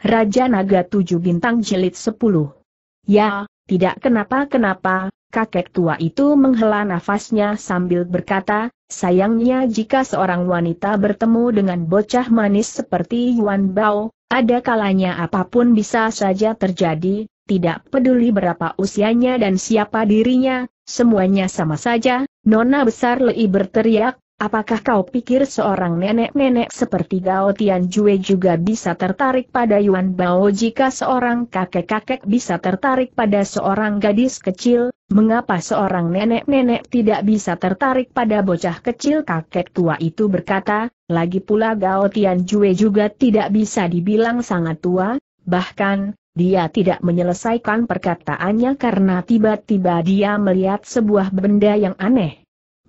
Raja Naga Tujuh Bintang Jelit Sepuluh. Ya, tidak kenapa-kenapa, kakek tua itu menghela nafasnya sambil berkata, sayangnya jika seorang wanita bertemu dengan bocah manis seperti Yuan Bao, ada kalanya apapun bisa saja terjadi, tidak peduli berapa usianya dan siapa dirinya, semuanya sama saja, Nona Besar Lei berteriak, Apakah kau pikir seorang nenek-nenek seperti Gao Jue juga bisa tertarik pada Yuan Bao jika seorang kakek-kakek bisa tertarik pada seorang gadis kecil? Mengapa seorang nenek-nenek tidak bisa tertarik pada bocah kecil kakek tua itu berkata, lagi pula Gao Jue juga tidak bisa dibilang sangat tua, bahkan dia tidak menyelesaikan perkataannya karena tiba-tiba dia melihat sebuah benda yang aneh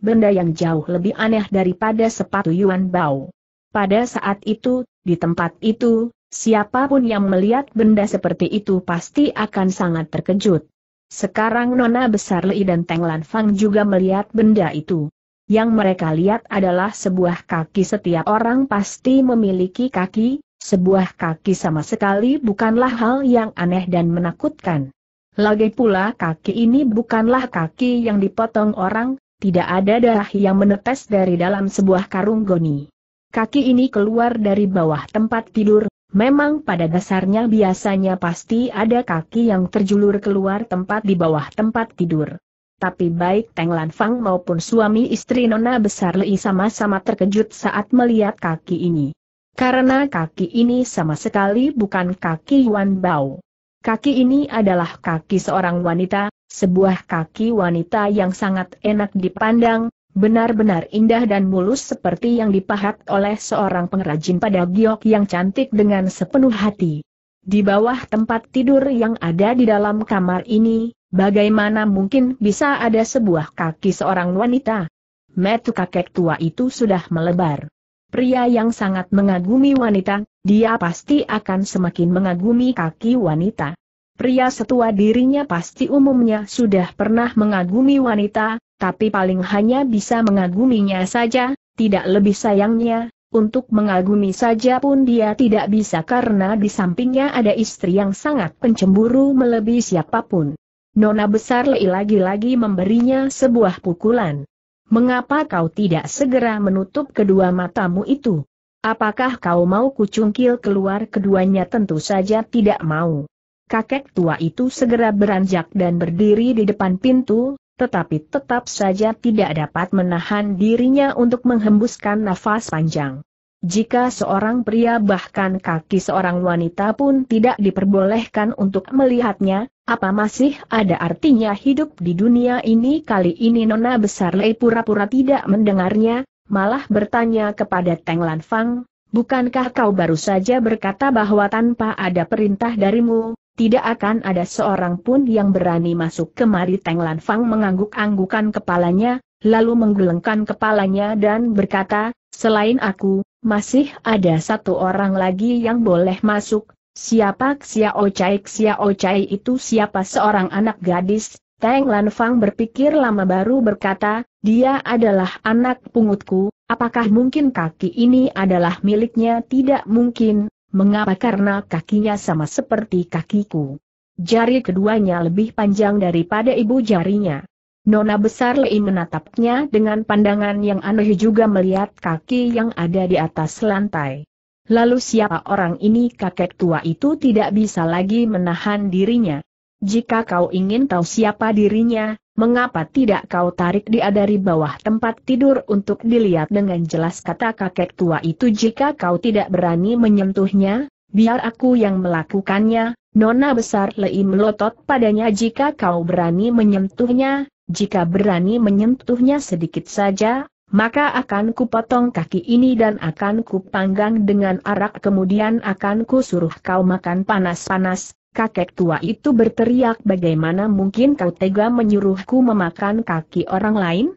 benda yang jauh lebih aneh daripada sepatu Yuan Bao. Pada saat itu, di tempat itu, siapapun yang melihat benda seperti itu pasti akan sangat terkejut. Sekarang Nona Besar Li dan Teng Lan Fang juga melihat benda itu. Yang mereka lihat adalah sebuah kaki setiap orang pasti memiliki kaki, sebuah kaki sama sekali bukanlah hal yang aneh dan menakutkan. Lagi pula kaki ini bukanlah kaki yang dipotong orang, tidak ada darah yang menetes dari dalam sebuah karung goni. Kaki ini keluar dari bawah tempat tidur, memang pada dasarnya biasanya pasti ada kaki yang terjulur keluar tempat di bawah tempat tidur. Tapi baik Teng Lanfang maupun suami istri Nona Besar Lei sama-sama terkejut saat melihat kaki ini. Karena kaki ini sama sekali bukan kaki Yuan Bao. Kaki ini adalah kaki seorang wanita, sebuah kaki wanita yang sangat enak dipandang, benar-benar indah dan mulus seperti yang dipahat oleh seorang pengrajin pada giok yang cantik dengan sepenuh hati. Di bawah tempat tidur yang ada di dalam kamar ini, bagaimana mungkin bisa ada sebuah kaki seorang wanita? Metu kakek tua itu sudah melebar. Pria yang sangat mengagumi wanita, dia pasti akan semakin mengagumi kaki wanita pria setua dirinya pasti umumnya sudah pernah mengagumi wanita, tapi paling hanya bisa mengaguminya saja, tidak lebih sayangnya, untuk mengagumi saja pun dia tidak bisa karena di sampingnya ada istri yang sangat pencemburu melebihi siapapun. Nona besar Lei lagi-lagi memberinya sebuah pukulan. Mengapa kau tidak segera menutup kedua matamu itu? Apakah kau mau kucungkil keluar keduanya tentu saja tidak mau kakek tua itu segera beranjak dan berdiri di depan pintu, tetapi tetap saja tidak dapat menahan dirinya untuk menghembuskan nafas panjang. Jika seorang pria bahkan kaki seorang wanita pun tidak diperbolehkan untuk melihatnya, apa masih ada artinya hidup di dunia ini kali ini Nona Besar Lei pura-pura tidak mendengarnya, malah bertanya kepada Teng Lan Fang, bukankah kau baru saja berkata bahwa tanpa ada perintah darimu, tidak akan ada seorang pun yang berani masuk kemari Teng Lanfang mengangguk-anggukan kepalanya, lalu menggelengkan kepalanya dan berkata, selain aku, masih ada satu orang lagi yang boleh masuk, siapa Xiao Chai Xiao Chai itu siapa seorang anak gadis, Teng Lanfang berpikir lama baru berkata, dia adalah anak pungutku, apakah mungkin kaki ini adalah miliknya tidak mungkin, Mengapa? Karena kakinya sama seperti kakiku. Jari keduanya lebih panjang daripada ibu jarinya. Nona besar Lei menatapnya dengan pandangan yang aneh juga melihat kaki yang ada di atas lantai. Lalu siapa orang ini kakek tua itu tidak bisa lagi menahan dirinya. Jika kau ingin tahu siapa dirinya, Mengapa tidak kau tarik dia dari bawah tempat tidur untuk dilihat dengan jelas kata kakek tua itu jika kau tidak berani menyentuhnya, biar aku yang melakukannya, nona besar lei melotot padanya jika kau berani menyentuhnya, jika berani menyentuhnya sedikit saja, maka akan kupotong kaki ini dan akan kupanggang dengan arak kemudian akan kusuruh kau makan panas-panas, kakek tua itu berteriak bagaimana mungkin kau tega menyuruhku memakan kaki orang lain?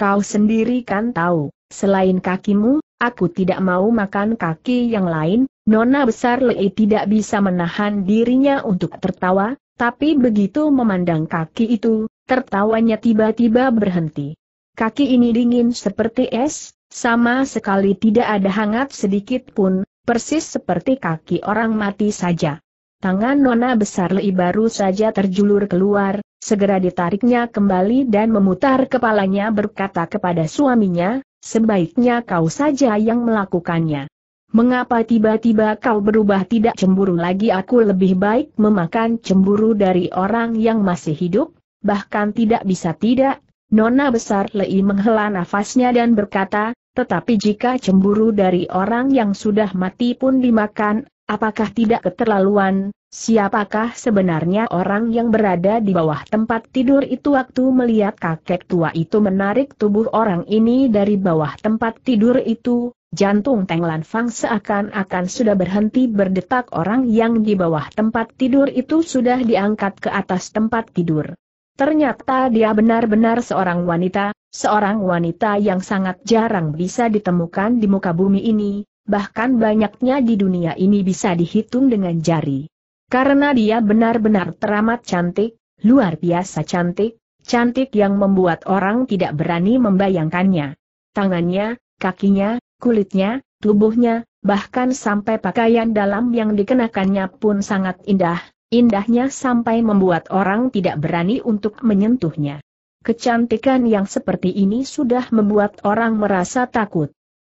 Kau sendiri kan tahu, selain kakimu, aku tidak mau makan kaki yang lain, Nona Besar Lei tidak bisa menahan dirinya untuk tertawa, tapi begitu memandang kaki itu, tertawanya tiba-tiba berhenti. Kaki ini dingin seperti es, sama sekali tidak ada hangat sedikit pun, persis seperti kaki orang mati saja. Tangan Nona Besar Lei baru saja terjulur keluar, segera ditariknya kembali dan memutar kepalanya berkata kepada suaminya, sebaiknya kau saja yang melakukannya. Mengapa tiba-tiba kau berubah tidak cemburu lagi aku lebih baik memakan cemburu dari orang yang masih hidup, bahkan tidak bisa tidak, Nona Besar Lei menghela nafasnya dan berkata, tetapi jika cemburu dari orang yang sudah mati pun dimakan, Apakah tidak keterlaluan, siapakah sebenarnya orang yang berada di bawah tempat tidur itu waktu melihat kakek tua itu menarik tubuh orang ini dari bawah tempat tidur itu, Jantung Teng Lan Fang seakan-akan sudah berhenti berdetak orang yang di bawah tempat tidur itu sudah diangkat ke atas tempat tidur. Ternyata dia benar-benar seorang wanita, seorang wanita yang sangat jarang bisa ditemukan di muka bumi ini, bahkan banyaknya di dunia ini bisa dihitung dengan jari. Karena dia benar-benar teramat cantik, luar biasa cantik, cantik yang membuat orang tidak berani membayangkannya. Tangannya, kakinya, kulitnya, tubuhnya, bahkan sampai pakaian dalam yang dikenakannya pun sangat indah, indahnya sampai membuat orang tidak berani untuk menyentuhnya. Kecantikan yang seperti ini sudah membuat orang merasa takut.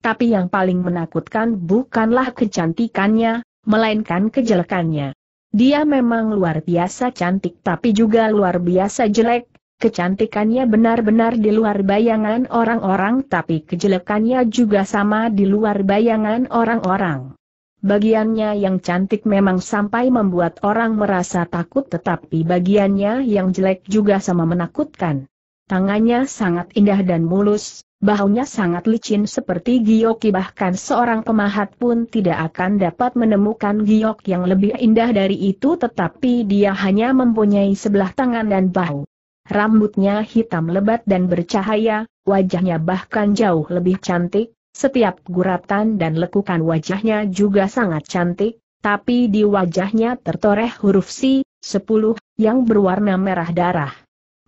Tapi yang paling menakutkan bukanlah kecantikannya, melainkan kejelekannya. Dia memang luar biasa cantik tapi juga luar biasa jelek, kecantikannya benar-benar di luar bayangan orang-orang tapi kejelekannya juga sama di luar bayangan orang-orang. Bagiannya yang cantik memang sampai membuat orang merasa takut tetapi bagiannya yang jelek juga sama menakutkan. Tangannya sangat indah dan mulus, bahunya sangat licin seperti giok bahkan seorang pemahat pun tidak akan dapat menemukan giok yang lebih indah dari itu tetapi dia hanya mempunyai sebelah tangan dan bahu. Rambutnya hitam lebat dan bercahaya, wajahnya bahkan jauh lebih cantik, setiap guratan dan lekukan wajahnya juga sangat cantik, tapi di wajahnya tertoreh huruf Si, 10, yang berwarna merah darah.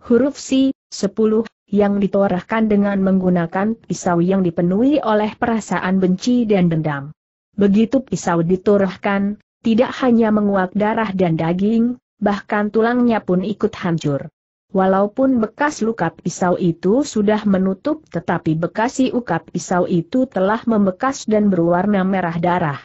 Huruf Si, Sepuluh, yang ditorahkan dengan menggunakan pisau yang dipenuhi oleh perasaan benci dan dendam. Begitu pisau ditorahkan, tidak hanya menguak darah dan daging, bahkan tulangnya pun ikut hancur. Walaupun bekas luka pisau itu sudah menutup tetapi bekas ukap pisau itu telah membekas dan berwarna merah darah.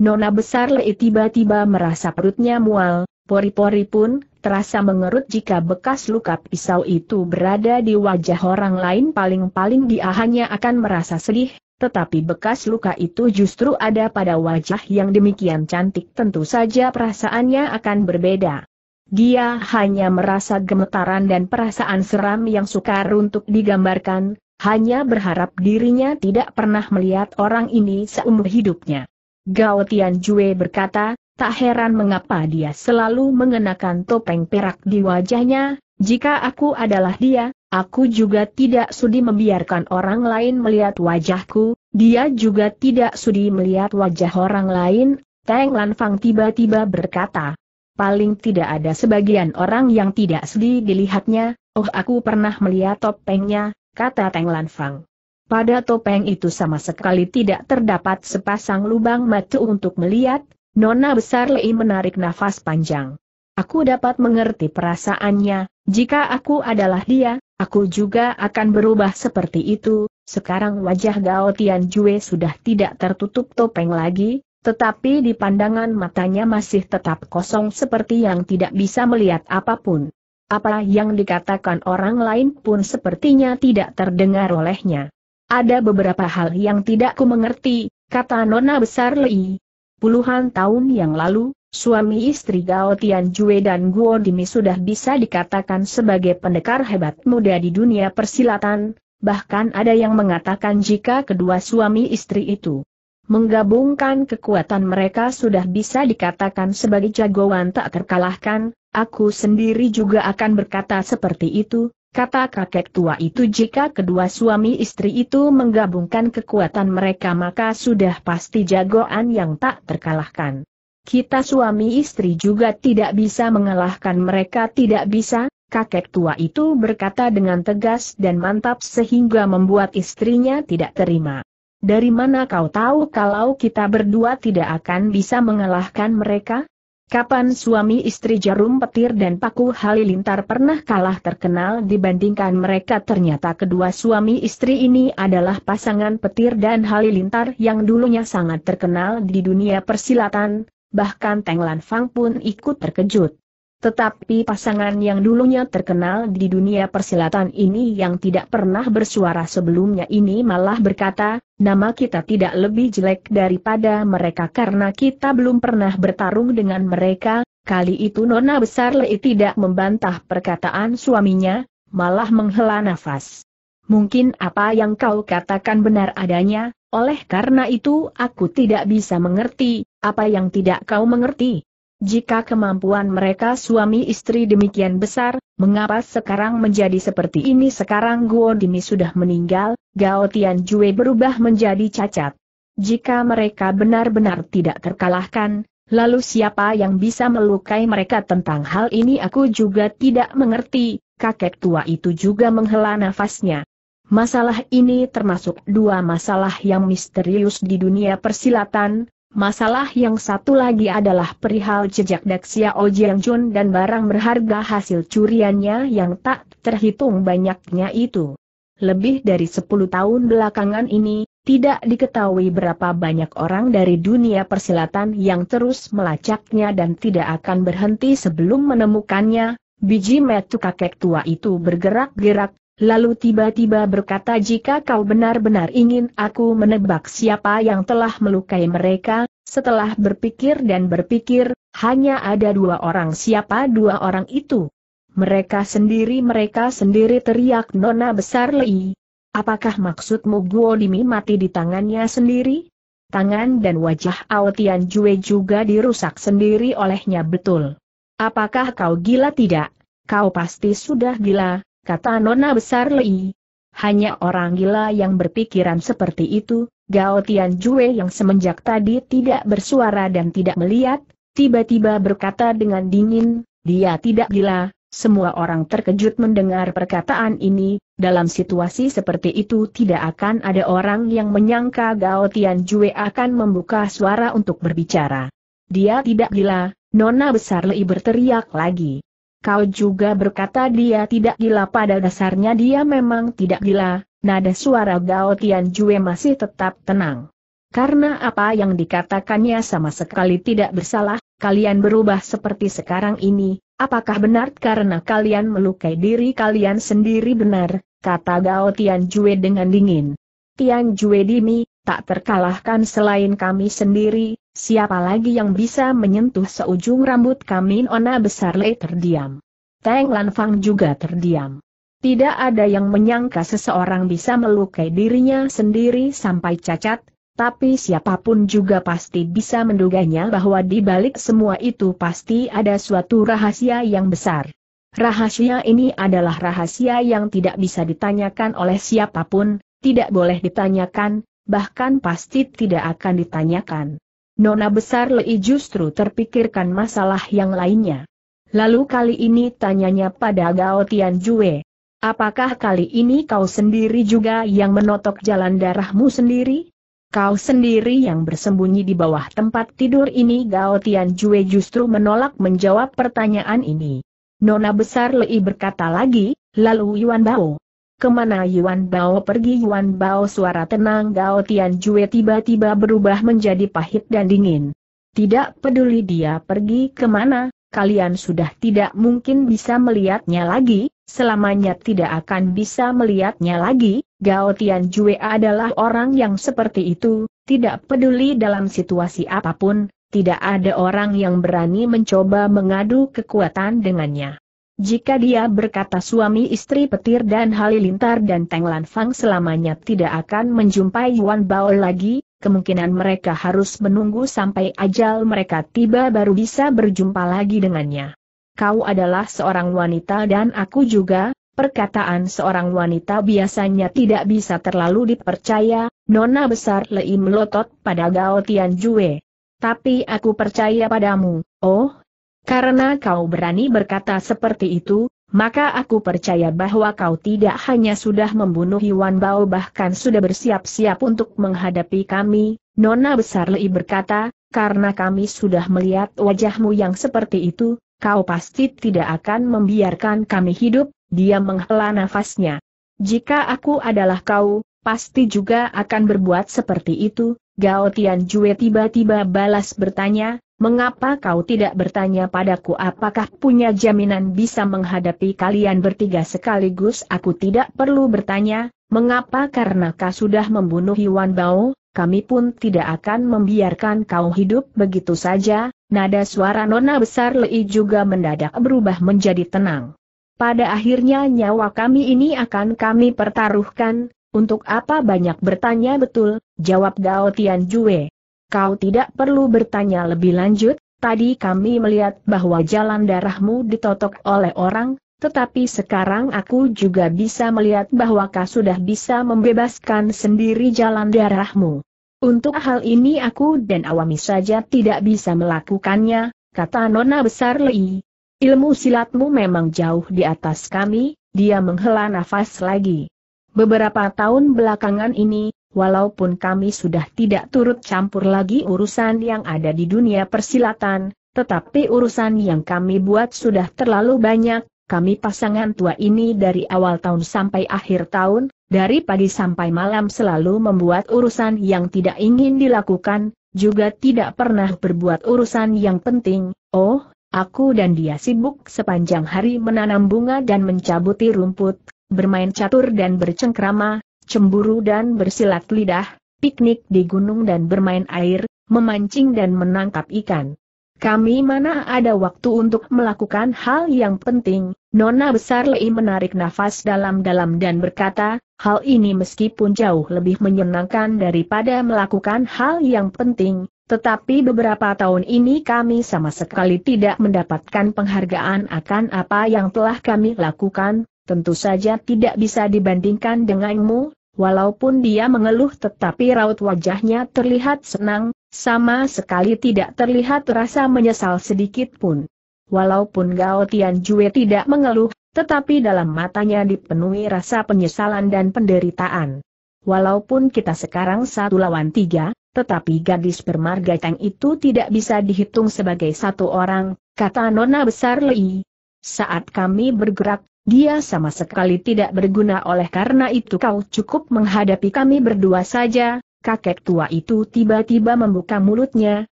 Nona besar Lei tiba-tiba merasa perutnya mual, pori-pori pun terasa mengerut jika bekas luka pisau itu berada di wajah orang lain paling-paling dia hanya akan merasa sedih, tetapi bekas luka itu justru ada pada wajah yang demikian cantik tentu saja perasaannya akan berbeda. Dia hanya merasa gemetaran dan perasaan seram yang sukar untuk digambarkan, hanya berharap dirinya tidak pernah melihat orang ini seumur hidupnya. Gao Jue berkata, Tak heran mengapa dia selalu mengenakan topeng perak di wajahnya, jika aku adalah dia, aku juga tidak sudi membiarkan orang lain melihat wajahku, dia juga tidak sudi melihat wajah orang lain, Teng Lanfang tiba-tiba berkata. Paling tidak ada sebagian orang yang tidak sedih dilihatnya, oh aku pernah melihat topengnya, kata Teng Lanfang. Pada topeng itu sama sekali tidak terdapat sepasang lubang mata untuk melihat, Nona besar Lei menarik nafas panjang. Aku dapat mengerti perasaannya, jika aku adalah dia, aku juga akan berubah seperti itu, sekarang wajah Gao Tian Jue sudah tidak tertutup topeng lagi, tetapi di pandangan matanya masih tetap kosong seperti yang tidak bisa melihat apapun. Apa yang dikatakan orang lain pun sepertinya tidak terdengar olehnya. Ada beberapa hal yang tidak ku mengerti, kata Nona Besar Lei, Puluhan tahun yang lalu, suami istri Gao Tianjue dan Guo Dimi sudah bisa dikatakan sebagai pendekar hebat muda di dunia persilatan, bahkan ada yang mengatakan jika kedua suami istri itu menggabungkan kekuatan mereka sudah bisa dikatakan sebagai jagoan tak terkalahkan, aku sendiri juga akan berkata seperti itu, Kata kakek tua itu jika kedua suami istri itu menggabungkan kekuatan mereka maka sudah pasti jagoan yang tak terkalahkan. Kita suami istri juga tidak bisa mengalahkan mereka tidak bisa, kakek tua itu berkata dengan tegas dan mantap sehingga membuat istrinya tidak terima. Dari mana kau tahu kalau kita berdua tidak akan bisa mengalahkan mereka? Kapan suami istri jarum petir dan paku halilintar pernah kalah terkenal dibandingkan mereka ternyata kedua suami istri ini adalah pasangan petir dan halilintar yang dulunya sangat terkenal di dunia persilatan, bahkan Teng Lan Fang pun ikut terkejut. Tetapi pasangan yang dulunya terkenal di dunia persilatan ini yang tidak pernah bersuara sebelumnya ini malah berkata, nama kita tidak lebih jelek daripada mereka karena kita belum pernah bertarung dengan mereka, kali itu Nona Besar Lei tidak membantah perkataan suaminya, malah menghela nafas. Mungkin apa yang kau katakan benar adanya, oleh karena itu aku tidak bisa mengerti, apa yang tidak kau mengerti. Jika kemampuan mereka suami istri demikian besar, mengapa sekarang menjadi seperti ini sekarang Guo Dimi sudah meninggal, Gao Jue berubah menjadi cacat. Jika mereka benar-benar tidak terkalahkan, lalu siapa yang bisa melukai mereka tentang hal ini aku juga tidak mengerti, kakek tua itu juga menghela nafasnya. Masalah ini termasuk dua masalah yang misterius di dunia persilatan, Masalah yang satu lagi adalah perihal jejak Daksia Ojiang Jun dan barang berharga hasil curiannya yang tak terhitung banyaknya itu. Lebih dari 10 tahun belakangan ini, tidak diketahui berapa banyak orang dari dunia persilatan yang terus melacaknya dan tidak akan berhenti sebelum menemukannya, biji metu kakek tua itu bergerak-gerak, Lalu tiba-tiba berkata jika kau benar-benar ingin aku menebak siapa yang telah melukai mereka, setelah berpikir dan berpikir, hanya ada dua orang siapa dua orang itu. Mereka sendiri mereka sendiri teriak Nona Besar Lei. Apakah maksudmu Guo Dimi mati di tangannya sendiri? Tangan dan wajah Aotian Jue juga dirusak sendiri olehnya betul. Apakah kau gila tidak? Kau pasti sudah gila, kata Nona Besar Lei. Hanya orang gila yang berpikiran seperti itu, Gao Tian Jue yang semenjak tadi tidak bersuara dan tidak melihat, tiba-tiba berkata dengan dingin, dia tidak gila, semua orang terkejut mendengar perkataan ini, dalam situasi seperti itu tidak akan ada orang yang menyangka Gao Tian Jue akan membuka suara untuk berbicara. Dia tidak gila, Nona Besar Lei berteriak lagi. Kau juga berkata dia tidak gila pada dasarnya dia memang tidak gila, nada suara Gao Jue masih tetap tenang. Karena apa yang dikatakannya sama sekali tidak bersalah, kalian berubah seperti sekarang ini, apakah benar karena kalian melukai diri kalian sendiri benar, kata Gao Jue dengan dingin. Tian Jue Dimi, tak terkalahkan selain kami sendiri, Siapa lagi yang bisa menyentuh seujung rambut kami Ona Besar Lei terdiam. Teng Lanfang juga terdiam. Tidak ada yang menyangka seseorang bisa melukai dirinya sendiri sampai cacat, tapi siapapun juga pasti bisa menduganya bahwa di balik semua itu pasti ada suatu rahasia yang besar. Rahasia ini adalah rahasia yang tidak bisa ditanyakan oleh siapapun, tidak boleh ditanyakan, bahkan pasti tidak akan ditanyakan. Nona Besar Lei justru terpikirkan masalah yang lainnya. Lalu kali ini tanyanya pada Gao Jue. Apakah kali ini kau sendiri juga yang menotok jalan darahmu sendiri? Kau sendiri yang bersembunyi di bawah tempat tidur ini Gao Jue justru menolak menjawab pertanyaan ini. Nona Besar Lei berkata lagi, lalu Yuan Bao, Kemana Yuan Bao pergi Yuan Bao suara tenang Gao Jue tiba-tiba berubah menjadi pahit dan dingin. Tidak peduli dia pergi kemana, kalian sudah tidak mungkin bisa melihatnya lagi, selamanya tidak akan bisa melihatnya lagi, Gao Jue adalah orang yang seperti itu, tidak peduli dalam situasi apapun, tidak ada orang yang berani mencoba mengadu kekuatan dengannya. Jika dia berkata suami istri petir dan halilintar dan Teng Lanfang selamanya tidak akan menjumpai Yuan Bao lagi, kemungkinan mereka harus menunggu sampai ajal mereka tiba baru bisa berjumpa lagi dengannya. Kau adalah seorang wanita dan aku juga, perkataan seorang wanita biasanya tidak bisa terlalu dipercaya, Nona Besar Lei melotot pada Gao Tianjue. Tapi aku percaya padamu, oh, karena kau berani berkata seperti itu, maka aku percaya bahwa kau tidak hanya sudah membunuh Iwan Bao bahkan sudah bersiap-siap untuk menghadapi kami, Nona Besar Lei berkata, karena kami sudah melihat wajahmu yang seperti itu, kau pasti tidak akan membiarkan kami hidup, dia menghela nafasnya. Jika aku adalah kau, pasti juga akan berbuat seperti itu, Gao Tian Jue tiba-tiba balas bertanya, Mengapa kau tidak bertanya padaku apakah punya jaminan bisa menghadapi kalian bertiga sekaligus? Aku tidak perlu bertanya, mengapa karena kau sudah membunuh Iwan Bao, kami pun tidak akan membiarkan kau hidup begitu saja. Nada suara nona besar Lei juga mendadak berubah menjadi tenang. Pada akhirnya nyawa kami ini akan kami pertaruhkan, untuk apa banyak bertanya betul, jawab Dao Tian Jue. Kau tidak perlu bertanya lebih lanjut, tadi kami melihat bahwa jalan darahmu ditotok oleh orang, tetapi sekarang aku juga bisa melihat bahwa kau sudah bisa membebaskan sendiri jalan darahmu. Untuk hal ini aku dan awami saja tidak bisa melakukannya, kata Nona Besar Lei. Ilmu silatmu memang jauh di atas kami, dia menghela nafas lagi. Beberapa tahun belakangan ini, walaupun kami sudah tidak turut campur lagi urusan yang ada di dunia persilatan, tetapi urusan yang kami buat sudah terlalu banyak, kami pasangan tua ini dari awal tahun sampai akhir tahun, dari pagi sampai malam selalu membuat urusan yang tidak ingin dilakukan, juga tidak pernah berbuat urusan yang penting, oh, aku dan dia sibuk sepanjang hari menanam bunga dan mencabuti rumput, bermain catur dan bercengkrama, cemburu dan bersilat lidah, piknik di gunung dan bermain air, memancing dan menangkap ikan. Kami mana ada waktu untuk melakukan hal yang penting, Nona Besar Lei menarik nafas dalam-dalam dan berkata, hal ini meskipun jauh lebih menyenangkan daripada melakukan hal yang penting, tetapi beberapa tahun ini kami sama sekali tidak mendapatkan penghargaan akan apa yang telah kami lakukan, tentu saja tidak bisa dibandingkan denganmu, Walaupun dia mengeluh tetapi raut wajahnya terlihat senang, sama sekali tidak terlihat rasa menyesal sedikit pun. Walaupun Gao Jue tidak mengeluh, tetapi dalam matanya dipenuhi rasa penyesalan dan penderitaan. Walaupun kita sekarang satu lawan tiga, tetapi gadis bermarga Tang itu tidak bisa dihitung sebagai satu orang, kata Nona Besar Lei. Saat kami bergerak, dia sama sekali tidak berguna oleh karena itu kau cukup menghadapi kami berdua saja, kakek tua itu tiba-tiba membuka mulutnya,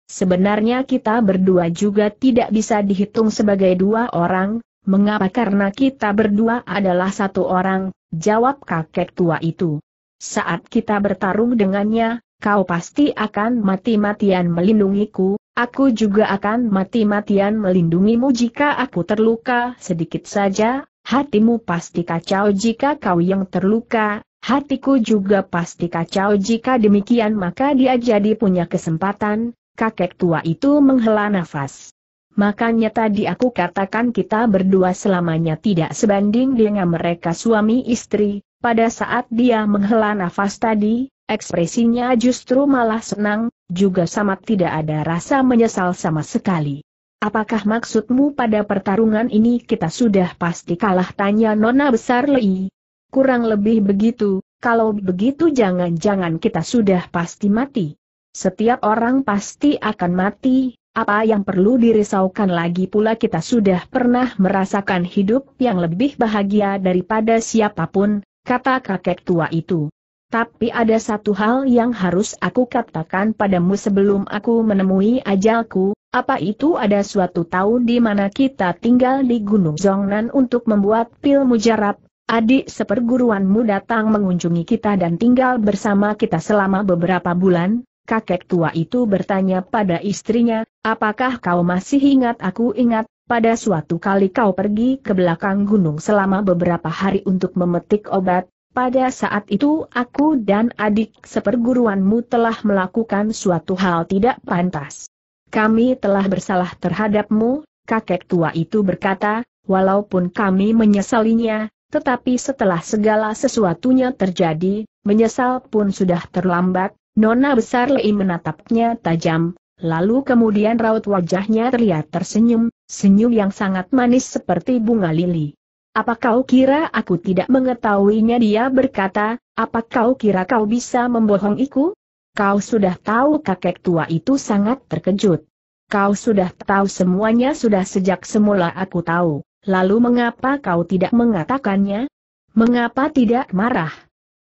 sebenarnya kita berdua juga tidak bisa dihitung sebagai dua orang, mengapa karena kita berdua adalah satu orang, jawab kakek tua itu. Saat kita bertarung dengannya, kau pasti akan mati-matian melindungiku, aku juga akan mati-matian melindungimu jika aku terluka sedikit saja, hatimu pasti kacau jika kau yang terluka, hatiku juga pasti kacau jika demikian maka dia jadi punya kesempatan, kakek tua itu menghela nafas. Makanya tadi aku katakan kita berdua selamanya tidak sebanding dengan mereka suami istri, pada saat dia menghela nafas tadi, ekspresinya justru malah senang, juga sama tidak ada rasa menyesal sama sekali. Apakah maksudmu pada pertarungan ini kita sudah pasti kalah tanya Nona Besar Lei? Kurang lebih begitu, kalau begitu jangan-jangan kita sudah pasti mati. Setiap orang pasti akan mati, apa yang perlu dirisaukan lagi pula kita sudah pernah merasakan hidup yang lebih bahagia daripada siapapun, kata kakek tua itu. Tapi ada satu hal yang harus aku katakan padamu sebelum aku menemui ajalku, apa itu ada suatu tahun di mana kita tinggal di Gunung Zongnan untuk membuat pil mujarab, adik seperguruanmu datang mengunjungi kita dan tinggal bersama kita selama beberapa bulan, kakek tua itu bertanya pada istrinya, apakah kau masih ingat aku ingat, pada suatu kali kau pergi ke belakang gunung selama beberapa hari untuk memetik obat, pada saat itu aku dan adik seperguruanmu telah melakukan suatu hal tidak pantas kami telah bersalah terhadapmu, kakek tua itu berkata, walaupun kami menyesalinya, tetapi setelah segala sesuatunya terjadi, menyesal pun sudah terlambat, Nona Besar Lei menatapnya tajam, lalu kemudian raut wajahnya terlihat tersenyum, senyum yang sangat manis seperti bunga lili. Apa kau kira aku tidak mengetahuinya dia berkata, apa kau kira kau bisa membohongiku? Kau sudah tahu kakek tua itu sangat terkejut. Kau sudah tahu semuanya sudah sejak semula aku tahu, lalu mengapa kau tidak mengatakannya? Mengapa tidak marah?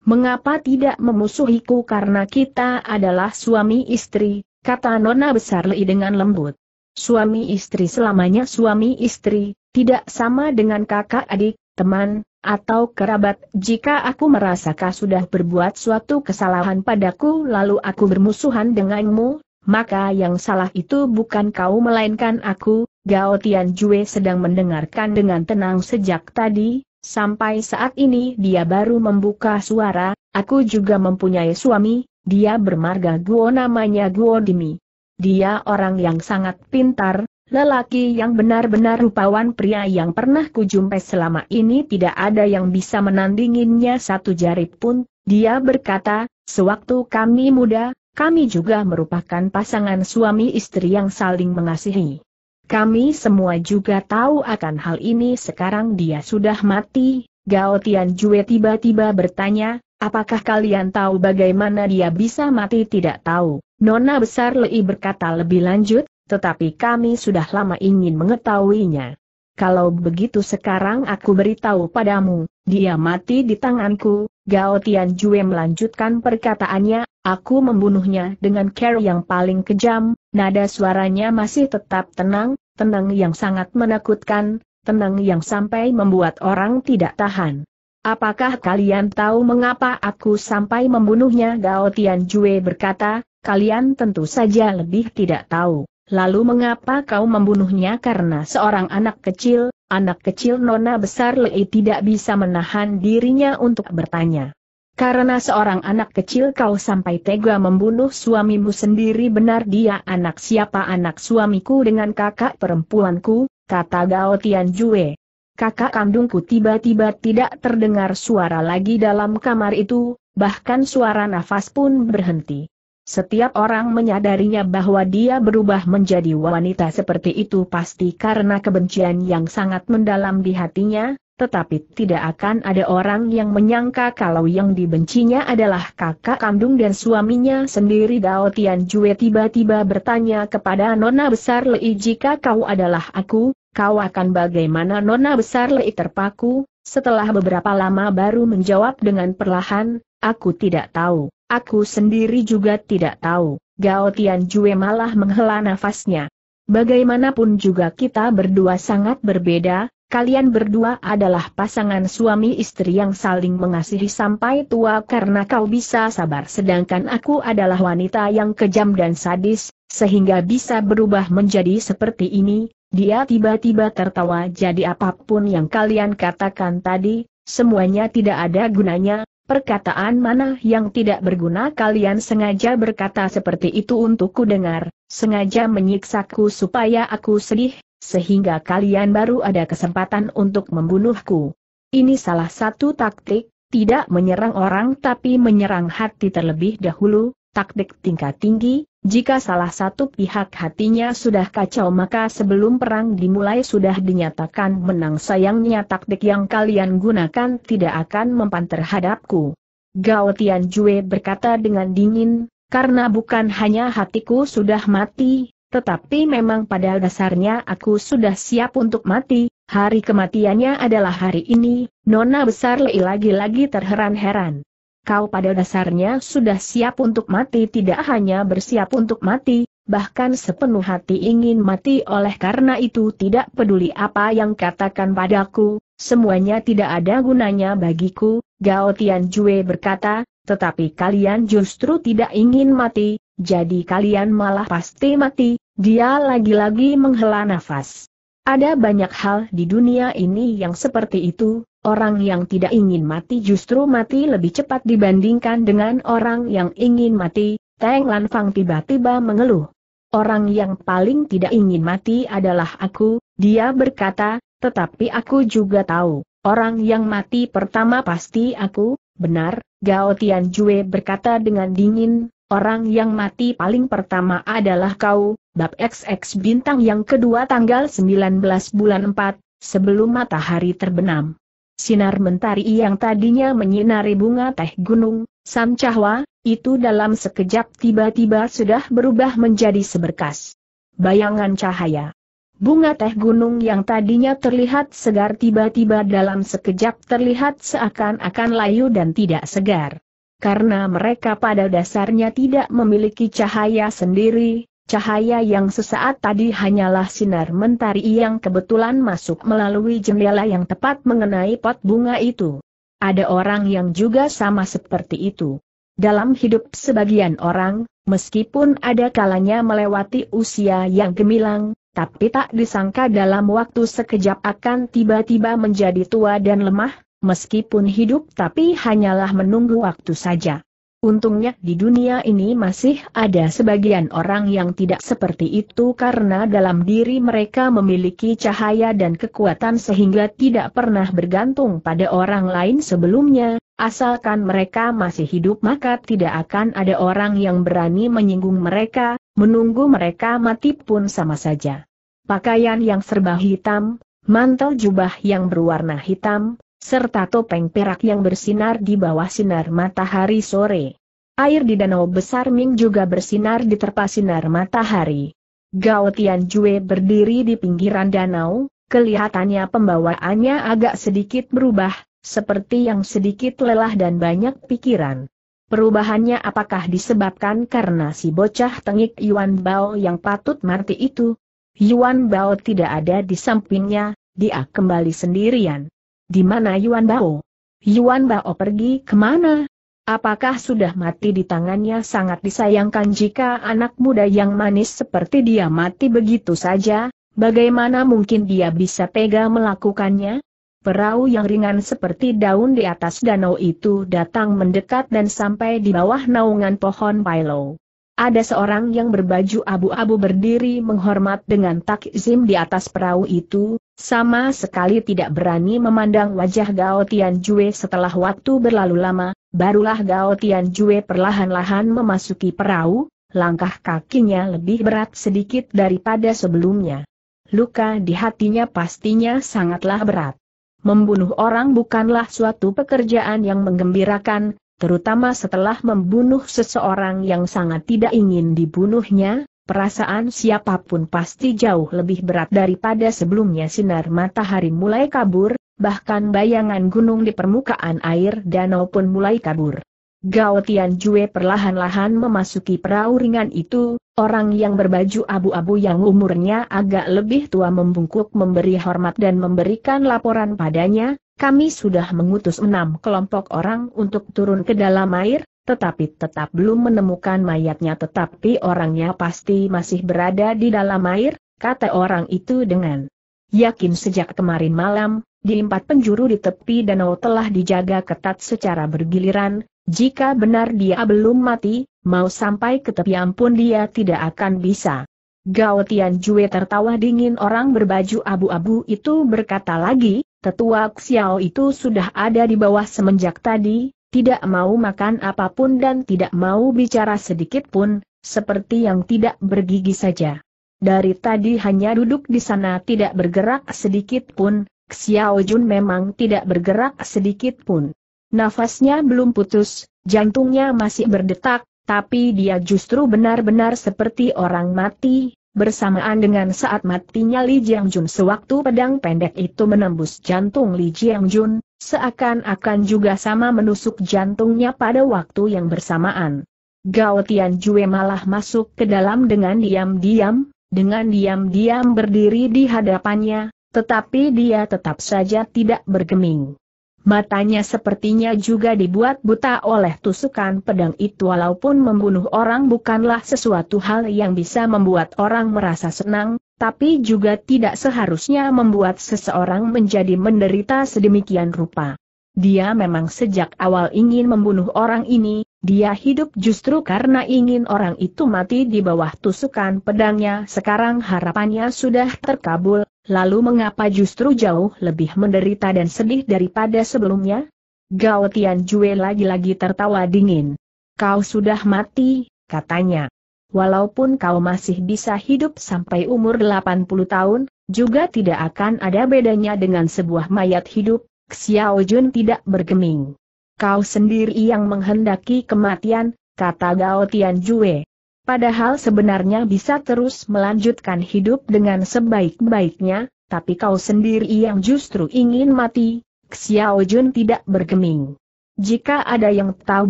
Mengapa tidak memusuhiku karena kita adalah suami istri, kata Nona Besar Li dengan lembut. Suami istri selamanya suami istri, tidak sama dengan kakak adik, teman, atau kerabat, jika aku merasa kau sudah berbuat suatu kesalahan padaku lalu aku bermusuhan denganmu, maka yang salah itu bukan kau melainkan aku, Gao Tian Jue sedang mendengarkan dengan tenang sejak tadi, sampai saat ini dia baru membuka suara, aku juga mempunyai suami, dia bermarga Guo namanya Guo Dimi. Dia orang yang sangat pintar, Lelaki yang benar-benar rupawan pria yang pernah kujumpai selama ini tidak ada yang bisa menandinginnya satu jari pun, dia berkata, sewaktu kami muda, kami juga merupakan pasangan suami istri yang saling mengasihi. Kami semua juga tahu akan hal ini sekarang dia sudah mati, Gao Jue tiba-tiba bertanya, apakah kalian tahu bagaimana dia bisa mati tidak tahu, Nona Besar Lei berkata lebih lanjut, tetapi kami sudah lama ingin mengetahuinya. Kalau begitu sekarang aku beritahu padamu, dia mati di tanganku, Gao Tian Jue melanjutkan perkataannya, aku membunuhnya dengan care yang paling kejam, nada suaranya masih tetap tenang, tenang yang sangat menakutkan, tenang yang sampai membuat orang tidak tahan. Apakah kalian tahu mengapa aku sampai membunuhnya? Gao Tian Jue berkata, kalian tentu saja lebih tidak tahu. Lalu mengapa kau membunuhnya karena seorang anak kecil, anak kecil Nona Besar Lei tidak bisa menahan dirinya untuk bertanya. Karena seorang anak kecil kau sampai tega membunuh suamimu sendiri benar dia anak siapa anak suamiku dengan kakak perempuanku, kata Gao Tianjue. Kakak kandungku tiba-tiba tidak terdengar suara lagi dalam kamar itu, bahkan suara nafas pun berhenti. Setiap orang menyadarinya bahwa dia berubah menjadi wanita seperti itu pasti karena kebencian yang sangat mendalam di hatinya, tetapi tidak akan ada orang yang menyangka kalau yang dibencinya adalah kakak kandung dan suaminya sendiri Dao Tian Jue tiba-tiba bertanya kepada Nona Besar Lei jika kau adalah aku, kau akan bagaimana Nona Besar Lei terpaku, setelah beberapa lama baru menjawab dengan perlahan, aku tidak tahu. Aku sendiri juga tidak tahu, Gao Tianjue malah menghela nafasnya. Bagaimanapun juga kita berdua sangat berbeda, kalian berdua adalah pasangan suami istri yang saling mengasihi sampai tua karena kau bisa sabar sedangkan aku adalah wanita yang kejam dan sadis, sehingga bisa berubah menjadi seperti ini, dia tiba-tiba tertawa jadi apapun yang kalian katakan tadi, semuanya tidak ada gunanya, perkataan mana yang tidak berguna kalian sengaja berkata seperti itu untuk ku dengar, sengaja menyiksaku supaya aku sedih, sehingga kalian baru ada kesempatan untuk membunuhku. Ini salah satu taktik, tidak menyerang orang tapi menyerang hati terlebih dahulu, taktik tingkat tinggi, jika salah satu pihak hatinya sudah kacau maka sebelum perang dimulai sudah dinyatakan menang sayangnya taktik yang kalian gunakan tidak akan mempan terhadapku. Gao Tianjue berkata dengan dingin, karena bukan hanya hatiku sudah mati, tetapi memang pada dasarnya aku sudah siap untuk mati, hari kematiannya adalah hari ini, Nona Besar lagi-lagi terheran-heran kau pada dasarnya sudah siap untuk mati tidak hanya bersiap untuk mati, bahkan sepenuh hati ingin mati oleh karena itu tidak peduli apa yang katakan padaku, semuanya tidak ada gunanya bagiku, Gao Jue berkata, tetapi kalian justru tidak ingin mati, jadi kalian malah pasti mati, dia lagi-lagi menghela nafas. Ada banyak hal di dunia ini yang seperti itu, Orang yang tidak ingin mati justru mati lebih cepat dibandingkan dengan orang yang ingin mati, Teng Lanfang tiba-tiba mengeluh. Orang yang paling tidak ingin mati adalah aku, dia berkata, tetapi aku juga tahu, orang yang mati pertama pasti aku, benar, Gao Jue berkata dengan dingin, orang yang mati paling pertama adalah kau, bab XX bintang yang kedua tanggal 19 bulan 4, sebelum matahari terbenam. Sinar mentari yang tadinya menyinari bunga teh gunung, cahwa, itu dalam sekejap tiba-tiba sudah berubah menjadi seberkas. Bayangan cahaya. Bunga teh gunung yang tadinya terlihat segar tiba-tiba dalam sekejap terlihat seakan-akan layu dan tidak segar. Karena mereka pada dasarnya tidak memiliki cahaya sendiri, Cahaya yang sesaat tadi hanyalah sinar mentari yang kebetulan masuk melalui jendela yang tepat mengenai pot bunga itu. Ada orang yang juga sama seperti itu. Dalam hidup sebagian orang, meskipun ada kalanya melewati usia yang gemilang, tapi tak disangka dalam waktu sekejap akan tiba-tiba menjadi tua dan lemah, meskipun hidup tapi hanyalah menunggu waktu saja. Untungnya di dunia ini masih ada sebagian orang yang tidak seperti itu karena dalam diri mereka memiliki cahaya dan kekuatan sehingga tidak pernah bergantung pada orang lain sebelumnya, asalkan mereka masih hidup maka tidak akan ada orang yang berani menyinggung mereka, menunggu mereka mati pun sama saja. Pakaian yang serba hitam, mantel jubah yang berwarna hitam, serta topeng perak yang bersinar di bawah sinar matahari sore. Air di danau besar Ming juga bersinar di diterpa sinar matahari. Gao Tian Jue berdiri di pinggiran danau, kelihatannya pembawaannya agak sedikit berubah, seperti yang sedikit lelah dan banyak pikiran. Perubahannya apakah disebabkan karena si bocah tengik Yuan Bao yang patut mati itu? Yuan Bao tidak ada di sampingnya, dia kembali sendirian. Di mana Yuan Bao? Yuan Bao pergi kemana? Apakah sudah mati di tangannya sangat disayangkan jika anak muda yang manis seperti dia mati begitu saja, bagaimana mungkin dia bisa tega melakukannya? Perahu yang ringan seperti daun di atas danau itu datang mendekat dan sampai di bawah naungan pohon pailau. Ada seorang yang berbaju abu-abu berdiri menghormat dengan takzim di atas perahu itu, sama sekali tidak berani memandang wajah Gao Tianjue setelah waktu berlalu lama, barulah Gao Tianjue perlahan-lahan memasuki perahu, langkah kakinya lebih berat sedikit daripada sebelumnya. Luka di hatinya pastinya sangatlah berat. Membunuh orang bukanlah suatu pekerjaan yang menggembirakan, terutama setelah membunuh seseorang yang sangat tidak ingin dibunuhnya, perasaan siapapun pasti jauh lebih berat daripada sebelumnya sinar matahari mulai kabur, bahkan bayangan gunung di permukaan air danau pun mulai kabur. Gao Tian Jue perlahan-lahan memasuki perahu ringan itu, orang yang berbaju abu-abu yang umurnya agak lebih tua membungkuk memberi hormat dan memberikan laporan padanya, kami sudah mengutus enam kelompok orang untuk turun ke dalam air, tetapi tetap belum menemukan mayatnya tetapi orangnya pasti masih berada di dalam air, kata orang itu dengan yakin sejak kemarin malam, di empat penjuru di tepi danau telah dijaga ketat secara bergiliran, jika benar dia belum mati, mau sampai ke tepi pun dia tidak akan bisa. Gao Jue tertawa dingin orang berbaju abu-abu itu berkata lagi, Tetua Xiao itu sudah ada di bawah semenjak tadi, tidak mau makan apapun dan tidak mau bicara sedikit pun, seperti yang tidak bergigi saja. Dari tadi hanya duduk di sana tidak bergerak sedikit pun, Xiao Jun memang tidak bergerak sedikit pun. Nafasnya belum putus, jantungnya masih berdetak, tapi dia justru benar-benar seperti orang mati, Bersamaan dengan saat matinya Li Jiangjun sewaktu pedang pendek itu menembus jantung Li Jiangjun, seakan-akan juga sama menusuk jantungnya pada waktu yang bersamaan. Gao Jue malah masuk ke dalam dengan diam-diam, dengan diam-diam berdiri di hadapannya, tetapi dia tetap saja tidak bergeming. Matanya sepertinya juga dibuat buta oleh tusukan pedang itu walaupun membunuh orang bukanlah sesuatu hal yang bisa membuat orang merasa senang, tapi juga tidak seharusnya membuat seseorang menjadi menderita sedemikian rupa. Dia memang sejak awal ingin membunuh orang ini, dia hidup justru karena ingin orang itu mati di bawah tusukan pedangnya sekarang harapannya sudah terkabul, lalu mengapa justru jauh lebih menderita dan sedih daripada sebelumnya? Gao Jue lagi-lagi tertawa dingin. Kau sudah mati, katanya. Walaupun kau masih bisa hidup sampai umur 80 tahun, juga tidak akan ada bedanya dengan sebuah mayat hidup, Xiao Jun tidak bergeming. Kau sendiri yang menghendaki kematian, kata Gao Jue. Padahal sebenarnya bisa terus melanjutkan hidup dengan sebaik-baiknya, tapi kau sendiri yang justru ingin mati, Xiao Jun tidak bergeming. Jika ada yang tahu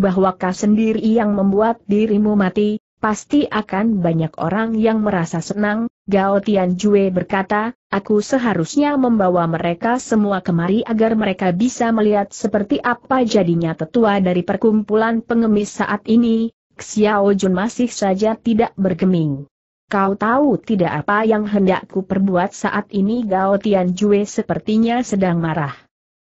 bahwa kau sendiri yang membuat dirimu mati, pasti akan banyak orang yang merasa senang, Gao Tianjue berkata, aku seharusnya membawa mereka semua kemari agar mereka bisa melihat seperti apa jadinya tetua dari perkumpulan pengemis saat ini, Xiao Jun masih saja tidak bergeming. Kau tahu tidak apa yang hendakku perbuat saat ini Gao Jue sepertinya sedang marah.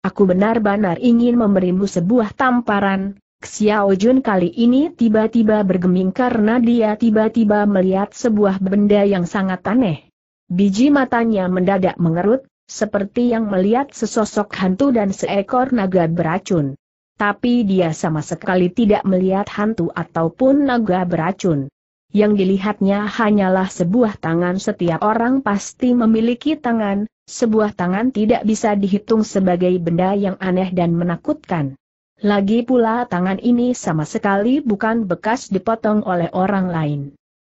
Aku benar-benar ingin memberimu sebuah tamparan. Xiao Jun kali ini tiba-tiba bergeming karena dia tiba-tiba melihat sebuah benda yang sangat aneh. Biji matanya mendadak mengerut, seperti yang melihat sesosok hantu dan seekor naga beracun tapi dia sama sekali tidak melihat hantu ataupun naga beracun. Yang dilihatnya hanyalah sebuah tangan setiap orang pasti memiliki tangan, sebuah tangan tidak bisa dihitung sebagai benda yang aneh dan menakutkan. Lagi pula tangan ini sama sekali bukan bekas dipotong oleh orang lain.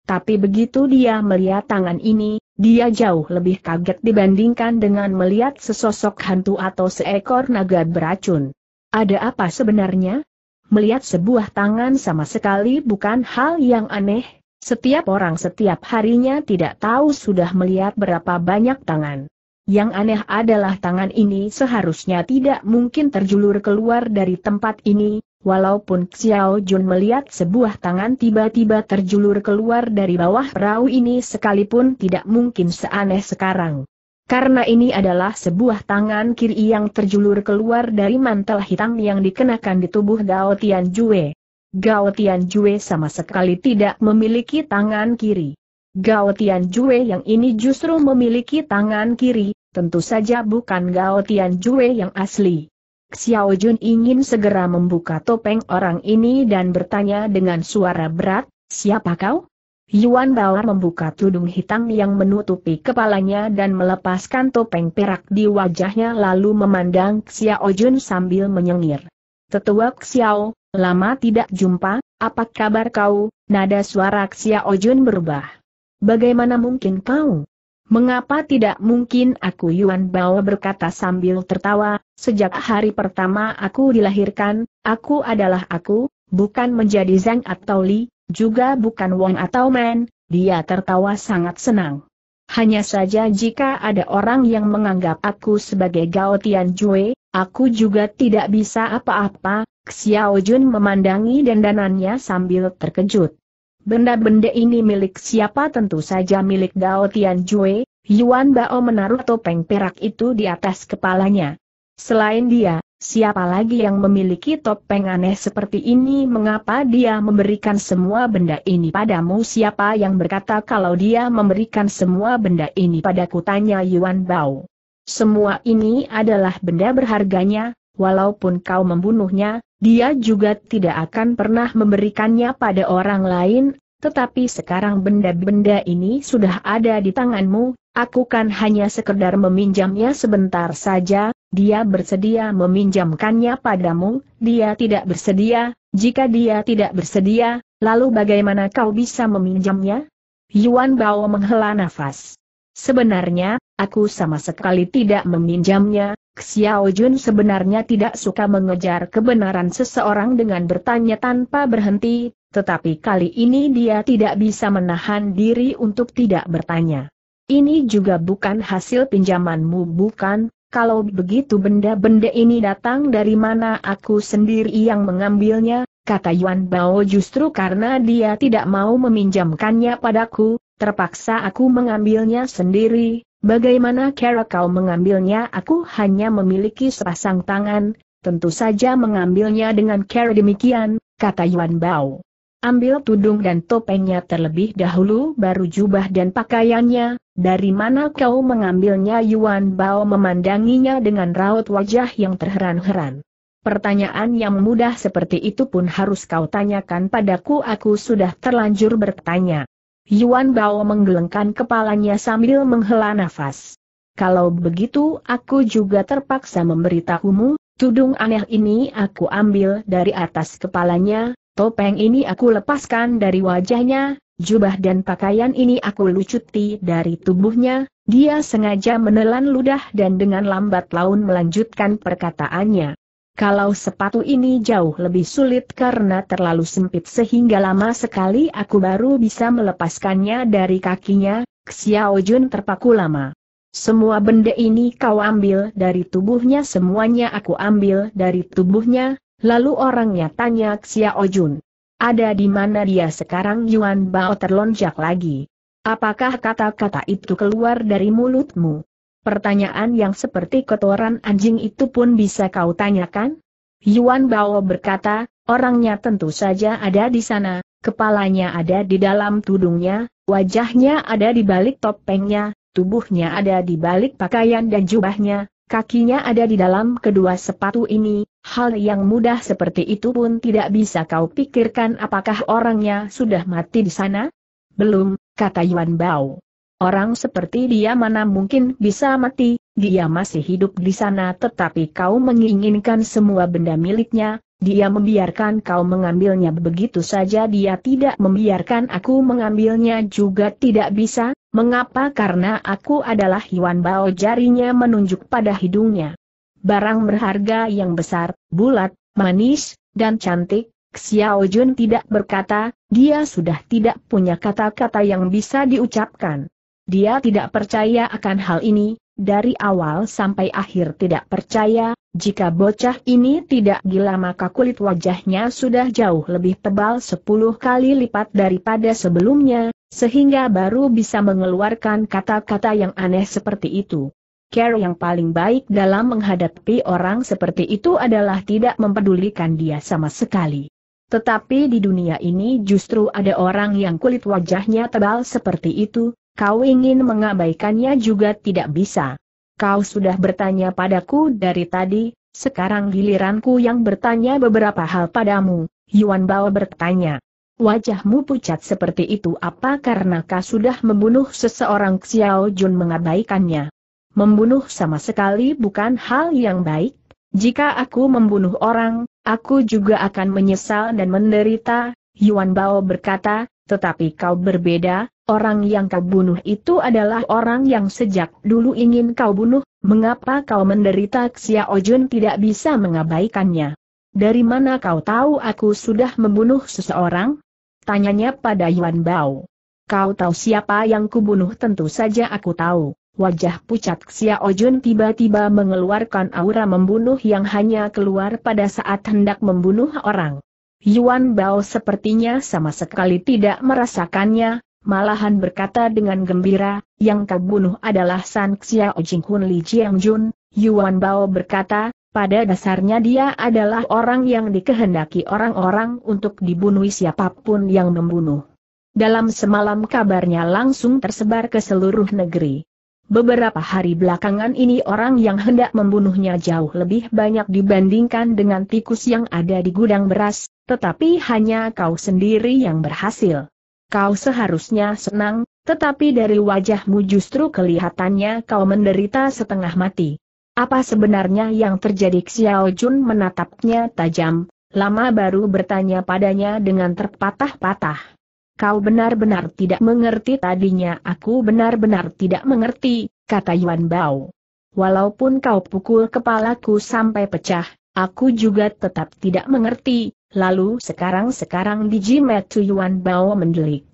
Tapi begitu dia melihat tangan ini, dia jauh lebih kaget dibandingkan dengan melihat sesosok hantu atau seekor naga beracun. Ada apa sebenarnya? Melihat sebuah tangan sama sekali bukan hal yang aneh, setiap orang setiap harinya tidak tahu sudah melihat berapa banyak tangan. Yang aneh adalah tangan ini seharusnya tidak mungkin terjulur keluar dari tempat ini, walaupun Xiao Jun melihat sebuah tangan tiba-tiba terjulur keluar dari bawah perahu ini sekalipun tidak mungkin seaneh sekarang. Karena ini adalah sebuah tangan kiri yang terjulur keluar dari mantel hitam yang dikenakan di tubuh Gao Jue. Gao Jue sama sekali tidak memiliki tangan kiri. Gao Jue yang ini justru memiliki tangan kiri, tentu saja bukan Gao Jue yang asli. Xiao Jun ingin segera membuka topeng orang ini dan bertanya dengan suara berat, siapa kau? Yuan Bawar membuka tudung hitam yang menutupi kepalanya dan melepaskan topeng perak di wajahnya lalu memandang Xiao Jun sambil menyengir. Tetua Xiao, lama tidak jumpa, apa kabar kau? Nada suara Xiao Jun berubah. Bagaimana mungkin kau? Mengapa tidak mungkin aku Yuan Bao berkata sambil tertawa, sejak hari pertama aku dilahirkan, aku adalah aku, bukan menjadi Zhang atau Li, juga bukan Wong atau Men, dia tertawa sangat senang. Hanya saja jika ada orang yang menganggap aku sebagai Gao Tian Jue, aku juga tidak bisa apa-apa, Xiao Jun memandangi dandanannya sambil terkejut. Benda-benda ini milik siapa tentu saja milik Gao Tian Jue, Yuan Bao menaruh topeng perak itu di atas kepalanya. Selain dia, Siapa lagi yang memiliki topeng aneh seperti ini mengapa dia memberikan semua benda ini padamu siapa yang berkata kalau dia memberikan semua benda ini padaku tanya Yuan Bao. Semua ini adalah benda berharganya, walaupun kau membunuhnya, dia juga tidak akan pernah memberikannya pada orang lain, tetapi sekarang benda-benda ini sudah ada di tanganmu, aku kan hanya sekedar meminjamnya sebentar saja, dia bersedia meminjamkannya padamu, dia tidak bersedia, jika dia tidak bersedia, lalu bagaimana kau bisa meminjamnya? Yuan Bao menghela nafas. Sebenarnya, aku sama sekali tidak meminjamnya, Xiao Jun sebenarnya tidak suka mengejar kebenaran seseorang dengan bertanya tanpa berhenti, tetapi kali ini dia tidak bisa menahan diri untuk tidak bertanya. Ini juga bukan hasil pinjamanmu bukan, kalau begitu benda-benda ini datang dari mana aku sendiri yang mengambilnya, kata Yuan Bao justru karena dia tidak mau meminjamkannya padaku, terpaksa aku mengambilnya sendiri, bagaimana cara kau mengambilnya aku hanya memiliki sepasang tangan, tentu saja mengambilnya dengan cara demikian, kata Yuan Bao. Ambil tudung dan topengnya terlebih dahulu baru jubah dan pakaiannya, dari mana kau mengambilnya Yuan Bao memandanginya dengan raut wajah yang terheran-heran. Pertanyaan yang mudah seperti itu pun harus kau tanyakan padaku aku sudah terlanjur bertanya. Yuan Bao menggelengkan kepalanya sambil menghela nafas. Kalau begitu aku juga terpaksa memberitahumu, tudung aneh ini aku ambil dari atas kepalanya, Topeng ini aku lepaskan dari wajahnya, jubah dan pakaian ini aku lucuti dari tubuhnya, dia sengaja menelan ludah dan dengan lambat laun melanjutkan perkataannya. Kalau sepatu ini jauh lebih sulit karena terlalu sempit sehingga lama sekali aku baru bisa melepaskannya dari kakinya, Xiao Jun terpaku lama. Semua benda ini kau ambil dari tubuhnya semuanya aku ambil dari tubuhnya, Lalu orangnya tanya Xiao Ojun. Ada di mana dia sekarang Yuan Bao terlonjak lagi. Apakah kata-kata itu keluar dari mulutmu? Pertanyaan yang seperti kotoran anjing itu pun bisa kau tanyakan? Yuan Bao berkata, orangnya tentu saja ada di sana, kepalanya ada di dalam tudungnya, wajahnya ada di balik topengnya, tubuhnya ada di balik pakaian dan jubahnya, kakinya ada di dalam kedua sepatu ini, Hal yang mudah seperti itu pun tidak bisa kau pikirkan apakah orangnya sudah mati di sana? Belum, kata Yuan Bao. Orang seperti dia mana mungkin bisa mati, dia masih hidup di sana tetapi kau menginginkan semua benda miliknya, dia membiarkan kau mengambilnya begitu saja dia tidak membiarkan aku mengambilnya juga tidak bisa, mengapa karena aku adalah Yuan Bao jarinya menunjuk pada hidungnya barang berharga yang besar, bulat, manis, dan cantik, Xiao Jun tidak berkata, dia sudah tidak punya kata-kata yang bisa diucapkan. Dia tidak percaya akan hal ini, dari awal sampai akhir tidak percaya, jika bocah ini tidak gila maka kulit wajahnya sudah jauh lebih tebal 10 kali lipat daripada sebelumnya, sehingga baru bisa mengeluarkan kata-kata yang aneh seperti itu. Cara yang paling baik dalam menghadapi orang seperti itu adalah tidak mempedulikan dia sama sekali. Tetapi di dunia ini justru ada orang yang kulit wajahnya tebal seperti itu, kau ingin mengabaikannya juga tidak bisa. Kau sudah bertanya padaku dari tadi, sekarang giliranku yang bertanya beberapa hal padamu, Yuan Bao bertanya. Wajahmu pucat seperti itu apa karena kau sudah membunuh seseorang Xiao Jun mengabaikannya. Membunuh sama sekali bukan hal yang baik. Jika aku membunuh orang, aku juga akan menyesal dan menderita, Yuan Bao berkata, tetapi kau berbeda, orang yang kau bunuh itu adalah orang yang sejak dulu ingin kau bunuh, mengapa kau menderita Xiao Jun tidak bisa mengabaikannya. Dari mana kau tahu aku sudah membunuh seseorang? Tanyanya pada Yuan Bao. Kau tahu siapa yang kubunuh tentu saja aku tahu. Wajah pucat Xia Ojun tiba-tiba mengeluarkan aura membunuh yang hanya keluar pada saat hendak membunuh orang. Yuan Bao sepertinya sama sekali tidak merasakannya, malahan berkata dengan gembira, yang kau adalah San Xia Ojing Hun Li Jiang Jun, Yuan Bao berkata, pada dasarnya dia adalah orang yang dikehendaki orang-orang untuk dibunuh siapapun yang membunuh. Dalam semalam kabarnya langsung tersebar ke seluruh negeri. Beberapa hari belakangan ini orang yang hendak membunuhnya jauh lebih banyak dibandingkan dengan tikus yang ada di gudang beras, tetapi hanya kau sendiri yang berhasil. Kau seharusnya senang, tetapi dari wajahmu justru kelihatannya kau menderita setengah mati. Apa sebenarnya yang terjadi Xiao Jun menatapnya tajam, lama baru bertanya padanya dengan terpatah-patah. Kau benar-benar tidak mengerti tadinya aku benar-benar tidak mengerti, kata Yuan Bao. Walaupun kau pukul kepalaku sampai pecah, aku juga tetap tidak mengerti, lalu sekarang-sekarang biji metu Yuan Bao mendelik.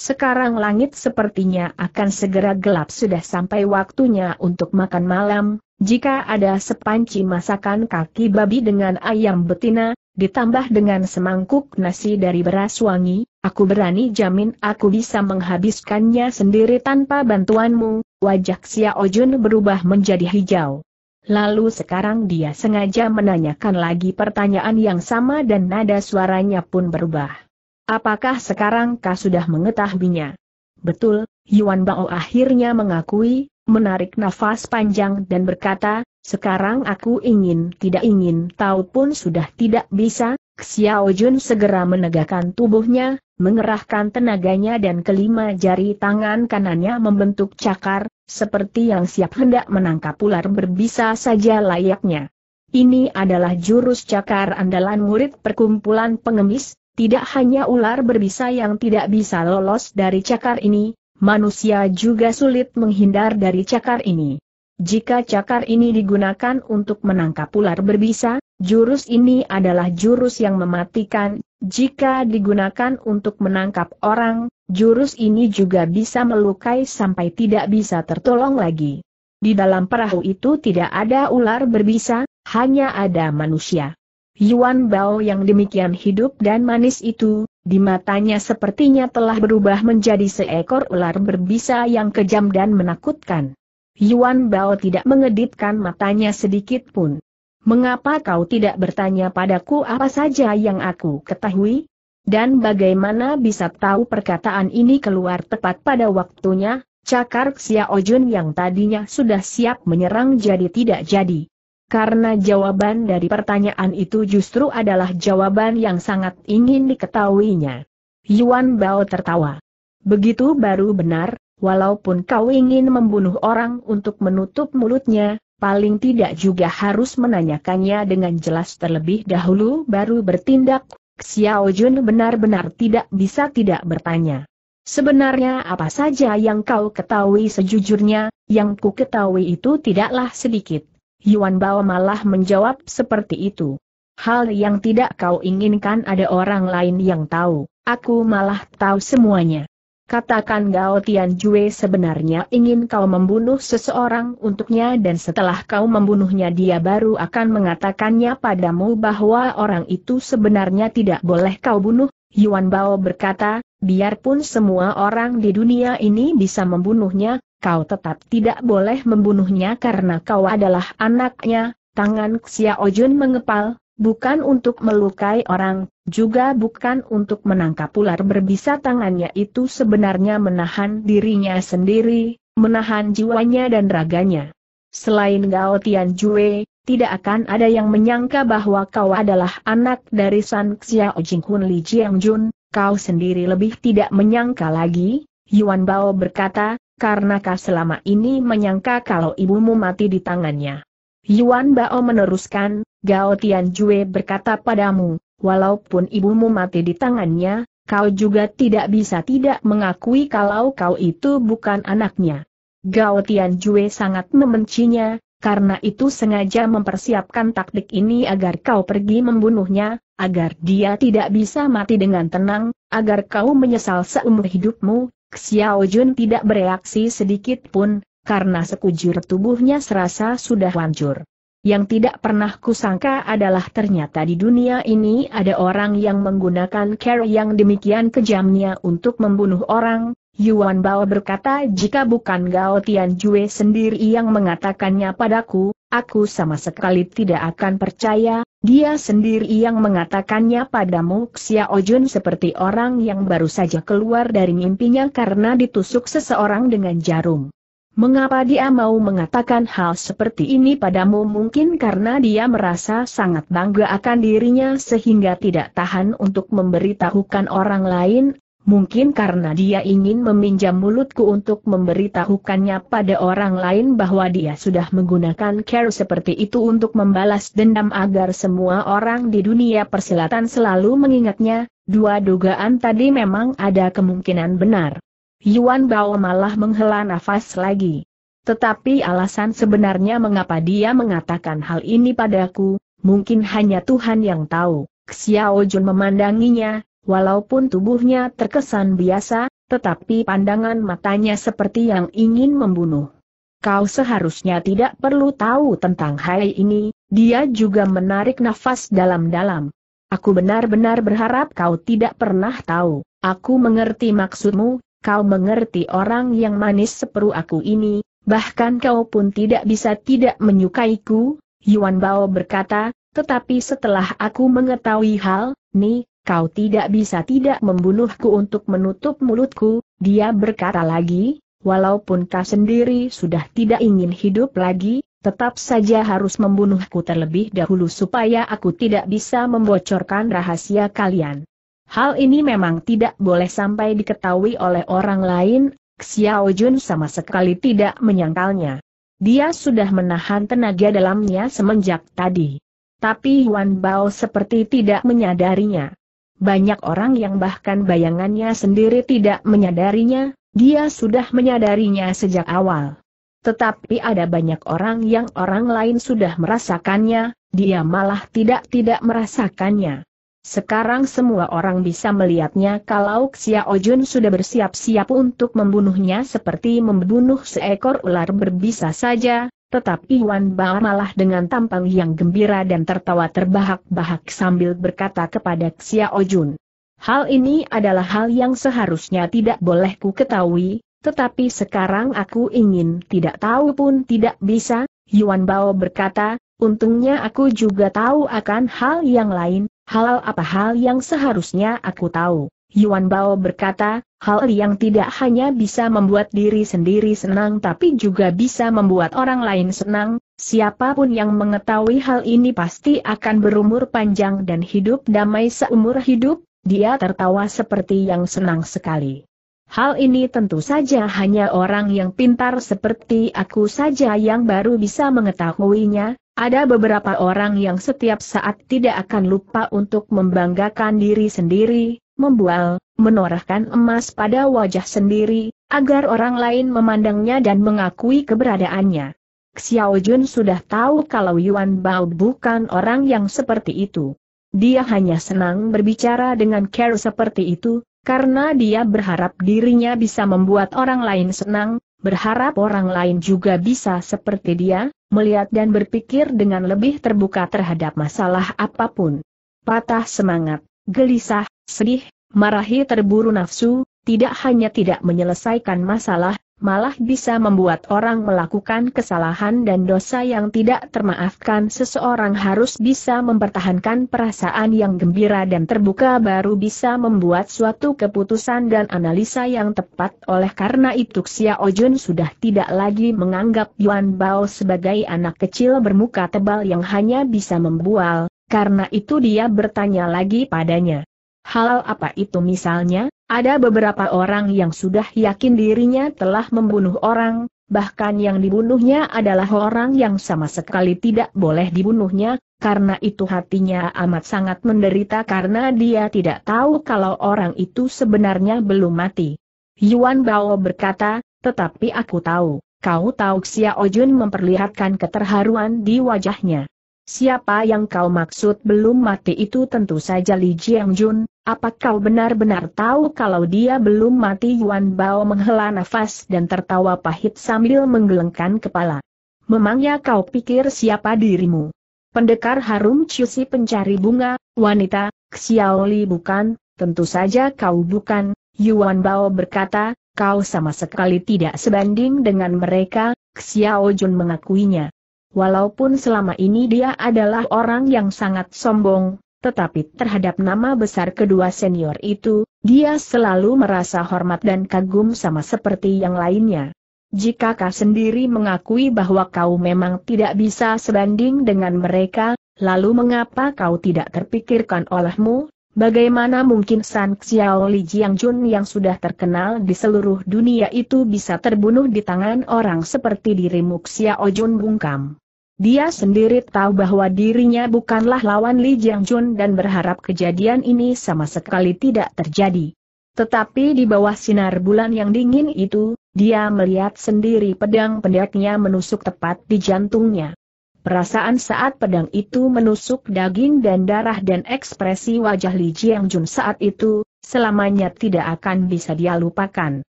Sekarang langit sepertinya akan segera gelap sudah sampai waktunya untuk makan malam, jika ada sepanci masakan kaki babi dengan ayam betina, ditambah dengan semangkuk nasi dari beras wangi, aku berani jamin aku bisa menghabiskannya sendiri tanpa bantuanmu, wajah Xia Ojun berubah menjadi hijau. Lalu sekarang dia sengaja menanyakan lagi pertanyaan yang sama dan nada suaranya pun berubah. Apakah sekarang kau sudah mengetahuinya? Betul, Yuan Bao akhirnya mengakui, menarik nafas panjang dan berkata, sekarang aku ingin tidak ingin tahu pun sudah tidak bisa, Xiao Jun segera menegakkan tubuhnya, mengerahkan tenaganya dan kelima jari tangan kanannya membentuk cakar, seperti yang siap hendak menangkap ular berbisa saja layaknya. Ini adalah jurus cakar andalan murid perkumpulan pengemis, tidak hanya ular berbisa yang tidak bisa lolos dari cakar ini, manusia juga sulit menghindar dari cakar ini. Jika cakar ini digunakan untuk menangkap ular berbisa, jurus ini adalah jurus yang mematikan, jika digunakan untuk menangkap orang, jurus ini juga bisa melukai sampai tidak bisa tertolong lagi. Di dalam perahu itu tidak ada ular berbisa, hanya ada manusia. Yuan Bao yang demikian hidup dan manis itu, di matanya sepertinya telah berubah menjadi seekor ular berbisa yang kejam dan menakutkan. Yuan Bao tidak mengedipkan matanya sedikit pun. Mengapa kau tidak bertanya padaku apa saja yang aku ketahui? Dan bagaimana bisa tahu perkataan ini keluar tepat pada waktunya? Cakar Xiaojun yang tadinya sudah siap menyerang jadi tidak jadi. Karena jawaban dari pertanyaan itu justru adalah jawaban yang sangat ingin diketahuinya. Yuan Bao tertawa. Begitu baru benar, walaupun kau ingin membunuh orang untuk menutup mulutnya, paling tidak juga harus menanyakannya dengan jelas terlebih dahulu baru bertindak. Xiao Jun benar-benar tidak bisa tidak bertanya. Sebenarnya apa saja yang kau ketahui sejujurnya, yang ku ketahui itu tidaklah sedikit. Yuan Bao malah menjawab seperti itu. Hal yang tidak kau inginkan ada orang lain yang tahu, aku malah tahu semuanya. Katakan Gao Jue sebenarnya ingin kau membunuh seseorang untuknya dan setelah kau membunuhnya dia baru akan mengatakannya padamu bahwa orang itu sebenarnya tidak boleh kau bunuh, Yuan Bao berkata, biarpun semua orang di dunia ini bisa membunuhnya, kau tetap tidak boleh membunuhnya karena kau adalah anaknya, tangan Xiao Jun mengepal, bukan untuk melukai orang, juga bukan untuk menangkap ular berbisa tangannya itu sebenarnya menahan dirinya sendiri, menahan jiwanya dan raganya. Selain Gao Tian Jue, tidak akan ada yang menyangka bahwa kau adalah anak dari San Xiao Jing Hun Li Jiang Jun, kau sendiri lebih tidak menyangka lagi, Yuan Bao berkata, karena kau selama ini menyangka kalau ibumu mati di tangannya. Yuan Bao meneruskan, Gao Jue berkata padamu, walaupun ibumu mati di tangannya, kau juga tidak bisa tidak mengakui kalau kau itu bukan anaknya. Gao Jue sangat membencinya, karena itu sengaja mempersiapkan taktik ini agar kau pergi membunuhnya, agar dia tidak bisa mati dengan tenang, agar kau menyesal seumur hidupmu. Xiao Jun tidak bereaksi sedikit pun, karena sekujur tubuhnya serasa sudah hancur. Yang tidak pernah kusangka adalah ternyata di dunia ini ada orang yang menggunakan cara yang demikian kejamnya untuk membunuh orang, Yuan Bao berkata jika bukan Gao Tian Jue sendiri yang mengatakannya padaku, aku sama sekali tidak akan percaya, dia sendiri yang mengatakannya padamu Xiao Ojun seperti orang yang baru saja keluar dari mimpinya karena ditusuk seseorang dengan jarum. Mengapa dia mau mengatakan hal seperti ini padamu mungkin karena dia merasa sangat bangga akan dirinya sehingga tidak tahan untuk memberitahukan orang lain Mungkin karena dia ingin meminjam mulutku untuk memberitahukannya pada orang lain bahwa dia sudah menggunakan care seperti itu untuk membalas dendam agar semua orang di dunia persilatan selalu mengingatnya, dua dugaan tadi memang ada kemungkinan benar. Yuan Bao malah menghela nafas lagi. Tetapi alasan sebenarnya mengapa dia mengatakan hal ini padaku, mungkin hanya Tuhan yang tahu. Xiao Jun memandanginya, Walaupun tubuhnya terkesan biasa, tetapi pandangan matanya seperti yang ingin membunuh. Kau seharusnya tidak perlu tahu tentang hal ini, dia juga menarik nafas dalam-dalam. Aku benar-benar berharap kau tidak pernah tahu, aku mengerti maksudmu, kau mengerti orang yang manis seperu aku ini, bahkan kau pun tidak bisa tidak menyukaiku, Yuan Bao berkata, tetapi setelah aku mengetahui hal, nih kau tidak bisa tidak membunuhku untuk menutup mulutku, dia berkata lagi, walaupun kau sendiri sudah tidak ingin hidup lagi, tetap saja harus membunuhku terlebih dahulu supaya aku tidak bisa membocorkan rahasia kalian. Hal ini memang tidak boleh sampai diketahui oleh orang lain, Xiao Jun sama sekali tidak menyangkalnya. Dia sudah menahan tenaga dalamnya semenjak tadi. Tapi Yuan Bao seperti tidak menyadarinya banyak orang yang bahkan bayangannya sendiri tidak menyadarinya, dia sudah menyadarinya sejak awal. Tetapi ada banyak orang yang orang lain sudah merasakannya, dia malah tidak-tidak merasakannya. Sekarang semua orang bisa melihatnya kalau Xiaojun Jun sudah bersiap-siap untuk membunuhnya seperti membunuh seekor ular berbisa saja, tetapi Wan Bao malah dengan tampang yang gembira dan tertawa terbahak-bahak sambil berkata kepada Xiao Jun. Hal ini adalah hal yang seharusnya tidak boleh ku ketahui, tetapi sekarang aku ingin tidak tahu pun tidak bisa, Yuan Bao berkata, untungnya aku juga tahu akan hal yang lain, hal apa hal yang seharusnya aku tahu. Yuan Bao berkata, hal yang tidak hanya bisa membuat diri sendiri senang tapi juga bisa membuat orang lain senang, siapapun yang mengetahui hal ini pasti akan berumur panjang dan hidup damai seumur hidup, dia tertawa seperti yang senang sekali. Hal ini tentu saja hanya orang yang pintar seperti aku saja yang baru bisa mengetahuinya, ada beberapa orang yang setiap saat tidak akan lupa untuk membanggakan diri sendiri, membual, menorehkan emas pada wajah sendiri, agar orang lain memandangnya dan mengakui keberadaannya. Xiao Jun sudah tahu kalau Yuan Bao bukan orang yang seperti itu. Dia hanya senang berbicara dengan care seperti itu, karena dia berharap dirinya bisa membuat orang lain senang, berharap orang lain juga bisa seperti dia, melihat dan berpikir dengan lebih terbuka terhadap masalah apapun. Patah semangat, gelisah, sedih, marahi terburu nafsu, tidak hanya tidak menyelesaikan masalah, malah bisa membuat orang melakukan kesalahan dan dosa yang tidak termaafkan. Seseorang harus bisa mempertahankan perasaan yang gembira dan terbuka baru bisa membuat suatu keputusan dan analisa yang tepat. Oleh karena itu Xia Ojun sudah tidak lagi menganggap Yuan Bao sebagai anak kecil bermuka tebal yang hanya bisa membual, karena itu dia bertanya lagi padanya. Hal apa itu misalnya, ada beberapa orang yang sudah yakin dirinya telah membunuh orang, bahkan yang dibunuhnya adalah orang yang sama sekali tidak boleh dibunuhnya, karena itu hatinya amat sangat menderita karena dia tidak tahu kalau orang itu sebenarnya belum mati. Yuan Bao berkata, tetapi aku tahu, kau tahu Xia Ojun memperlihatkan keterharuan di wajahnya. Siapa yang kau maksud belum mati itu tentu saja Li Jiang Jun, apa kau benar-benar tahu kalau dia belum mati Yuan Bao menghela nafas dan tertawa pahit sambil menggelengkan kepala. Memangnya kau pikir siapa dirimu? Pendekar harum cusi pencari bunga, wanita, Xiaoli bukan, tentu saja kau bukan, Yuan Bao berkata, kau sama sekali tidak sebanding dengan mereka, Xiao Jun mengakuinya. Walaupun selama ini dia adalah orang yang sangat sombong, tetapi terhadap nama besar kedua senior itu, dia selalu merasa hormat dan kagum sama seperti yang lainnya. Jika kau sendiri mengakui bahwa kau memang tidak bisa sebanding dengan mereka, lalu mengapa kau tidak terpikirkan olehmu? Bagaimana mungkin San Xiao Li Jiangjun yang sudah terkenal di seluruh dunia itu bisa terbunuh di tangan orang seperti dirimu Xiao Jun bungkam? Dia sendiri tahu bahwa dirinya bukanlah lawan Li Jiangjun dan berharap kejadian ini sama sekali tidak terjadi. Tetapi di bawah sinar bulan yang dingin itu, dia melihat sendiri pedang pendeknya menusuk tepat di jantungnya. Perasaan saat pedang itu menusuk daging dan darah dan ekspresi wajah Li Jiangjun saat itu, selamanya tidak akan bisa dia lupakan.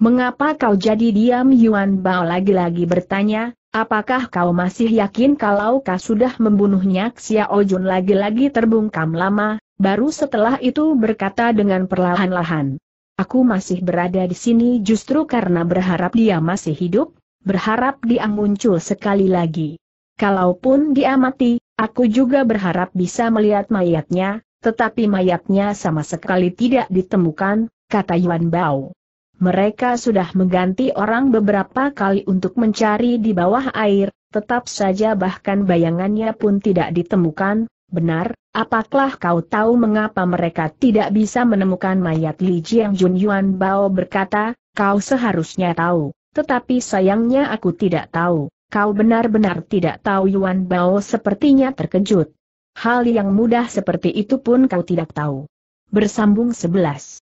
Mengapa kau jadi diam Yuan Bao lagi-lagi bertanya, Apakah kau masih yakin kalau kau sudah membunuhnya? Xiao Jun lagi-lagi terbungkam lama, baru setelah itu berkata dengan perlahan-lahan. Aku masih berada di sini justru karena berharap dia masih hidup, berharap dia muncul sekali lagi. Kalaupun dia mati, aku juga berharap bisa melihat mayatnya, tetapi mayatnya sama sekali tidak ditemukan, kata Yuan Bao. Mereka sudah mengganti orang beberapa kali untuk mencari di bawah air, tetap saja bahkan bayangannya pun tidak ditemukan. Benar, apakah kau tahu mengapa mereka tidak bisa menemukan mayat Li Jiang Jun Yuan Bao berkata, kau seharusnya tahu, tetapi sayangnya aku tidak tahu. Kau benar-benar tidak tahu Yuan Bao sepertinya terkejut. Hal yang mudah seperti itu pun kau tidak tahu. Bersambung 11.